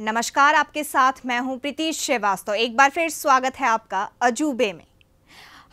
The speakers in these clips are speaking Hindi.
नमस्कार आपके साथ मैं हूं प्रीति श्रीवास्तव एक बार फिर स्वागत है आपका अजूबे में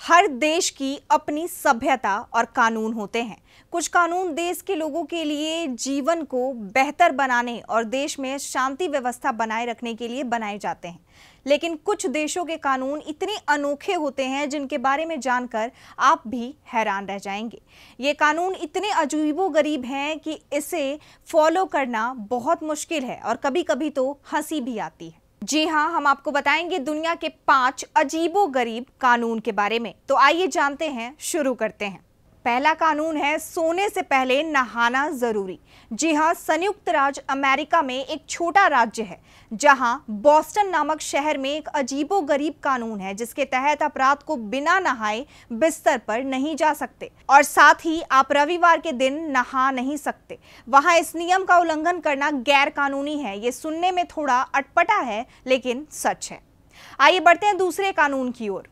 हर देश की अपनी सभ्यता और कानून होते हैं कुछ कानून देश के लोगों के लिए जीवन को बेहतर बनाने और देश में शांति व्यवस्था बनाए रखने के लिए बनाए जाते हैं लेकिन कुछ देशों के कानून इतने अनोखे होते हैं जिनके बारे में जानकर आप भी हैरान रह जाएंगे ये कानून इतने अजीबो गरीब हैं कि इसे फॉलो करना बहुत मुश्किल है और कभी कभी तो हंसी भी आती है जी हाँ हम आपको बताएंगे दुनिया के पांच अजीबो गरीब कानून के बारे में तो आइए जानते हैं शुरू करते हैं पहला कानून है सोने से पहले नहाना जरूरी जी हाँ संयुक्त राज्य अमेरिका में एक छोटा राज्य है जहां बॉस्टन नामक शहर में एक अजीबो गरीब कानून है जिसके तहत आप रात को बिना नहाए बिस्तर पर नहीं जा सकते और साथ ही आप रविवार के दिन नहा नहीं सकते वहां इस नियम का उल्लंघन करना गैर कानूनी है ये सुनने में थोड़ा अटपटा है लेकिन सच है आइए बढ़ते हैं दूसरे कानून की ओर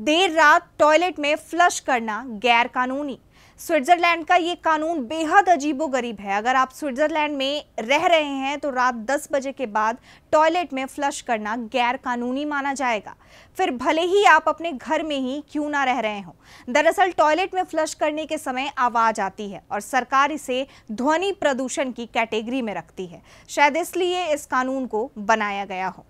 देर रात टॉयलेट में फ्लश करना गैर कानूनी स्विट्जरलैंड का ये कानून बेहद अजीबोगरीब है अगर आप स्विट्जरलैंड में रह रहे हैं तो रात 10 बजे के बाद टॉयलेट में फ्लश करना गैर कानूनी माना जाएगा फिर भले ही आप अपने घर में ही क्यों ना रह रहे हों दरअसल टॉयलेट में फ्लश करने के समय आवाज़ आती है और सरकार इसे ध्वनि प्रदूषण की कैटेगरी में रखती है शायद इसलिए इस कानून को बनाया गया हो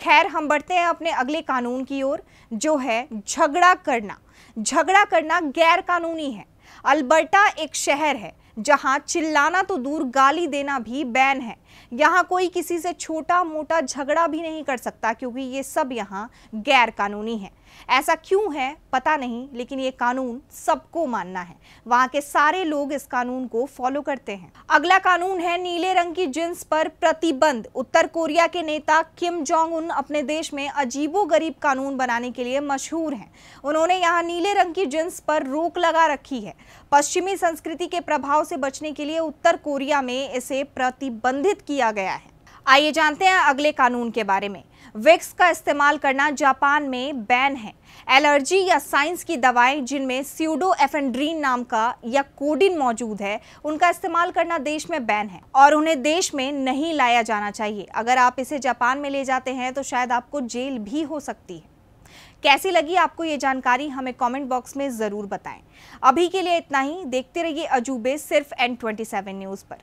खैर हम बढ़ते हैं अपने अगले कानून की ओर जो है झगड़ा करना झगड़ा करना गैर कानूनी है अल्बर्टा एक शहर है जहां चिल्लाना तो दूर गाली देना भी बैन है यहाँ कोई किसी से छोटा मोटा झगड़ा भी नहीं कर सकता क्योंकि ये सब यहाँ गैर कानूनी है ऐसा क्यों है पता नहीं लेकिन ये कानून सबको मानना है वहाँ के सारे लोग इस कानून को फॉलो करते हैं अगला कानून है नीले रंग की जींस पर प्रतिबंध उत्तर कोरिया के नेता किम जोंग उन अपने देश में अजीबो गरीब कानून बनाने के लिए मशहूर हैं उन्होंने यहाँ नीले रंग की जींस पर रोक लगा रखी है पश्चिमी संस्कृति के प्रभाव से बचने के लिए उत्तर कोरिया में इसे प्रतिबंधित निषिद्ध किया गया है आइए जानते हैं अगले कानून के बारे में विक्स का इस्तेमाल करना जापान में बैन है एलर्जी या साइंस की दवाएं जिनमें स्यूडो एफेंड्रीन नाम का या कोडिन मौजूद है उनका इस्तेमाल करना देश में बैन है और उन्हें देश में नहीं लाया जाना चाहिए अगर आप इसे जापान में ले जाते हैं तो शायद आपको जेल भी हो सकती है कैसी लगी आपको ये जानकारी हमें कमेंट बॉक्स में ज़रूर बताएं अभी के लिए इतना ही देखते रहिए अजूबे सिर्फ एन ट्वेंटी न्यूज़ पर